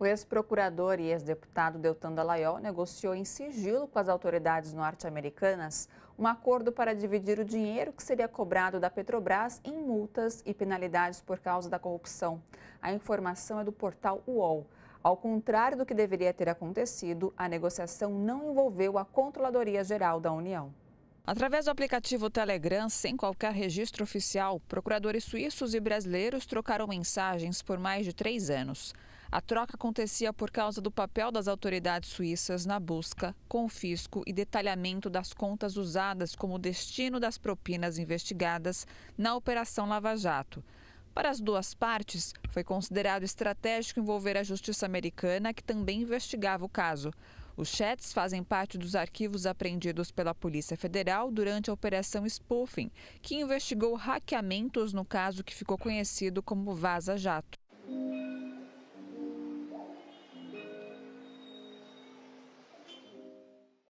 O ex-procurador e ex-deputado Deltan Dallaiol negociou em sigilo com as autoridades norte-americanas um acordo para dividir o dinheiro que seria cobrado da Petrobras em multas e penalidades por causa da corrupção. A informação é do portal UOL. Ao contrário do que deveria ter acontecido, a negociação não envolveu a Controladoria Geral da União. Através do aplicativo Telegram, sem qualquer registro oficial, procuradores suíços e brasileiros trocaram mensagens por mais de três anos. A troca acontecia por causa do papel das autoridades suíças na busca, confisco e detalhamento das contas usadas como destino das propinas investigadas na Operação Lava Jato. Para as duas partes, foi considerado estratégico envolver a justiça americana, que também investigava o caso. Os chats fazem parte dos arquivos apreendidos pela Polícia Federal durante a Operação Spoofing, que investigou hackeamentos no caso que ficou conhecido como Vaza Jato.